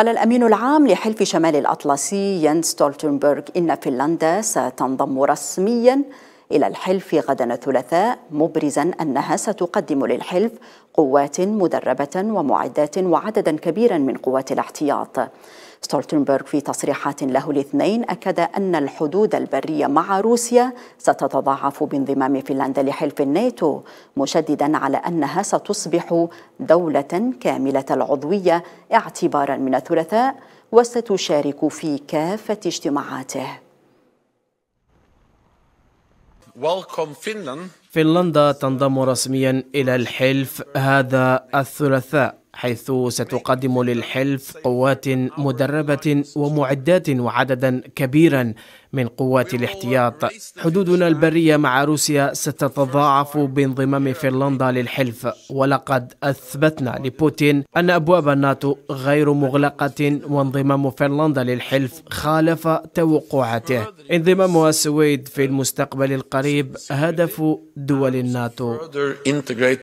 قال الأمين العام لحلف شمال الأطلسي ينس ستولتنبرغ إن فنلندا ستنضم رسميا إلى الحلف غدا الثلاثاء مبرزا أنها ستقدم للحلف قوات مدربة ومعدات وعددا كبيرا من قوات الاحتياط ستولتنبرغ في تصريحات له الاثنين أكد أن الحدود البرية مع روسيا ستتضاعف بانضمام فنلندا لحلف الناتو مشددا على أنها ستصبح دولة كاملة العضوية اعتبارا من الثلاثاء وستشارك في كافة اجتماعاته فنلندا تنضم رسميا إلى الحلف هذا الثلاثاء حيث ستقدم للحلف قوات مدربة ومعدات وعددا كبيرا من قوات الاحتياط حدودنا البرية مع روسيا ستتضاعف بانضمام فنلندا للحلف ولقد أثبتنا لبوتين أن أبواب الناتو غير مغلقة وانضمام فنلندا للحلف خالف توقعاته انضمامها السويد في المستقبل القريب هدف دول الناتو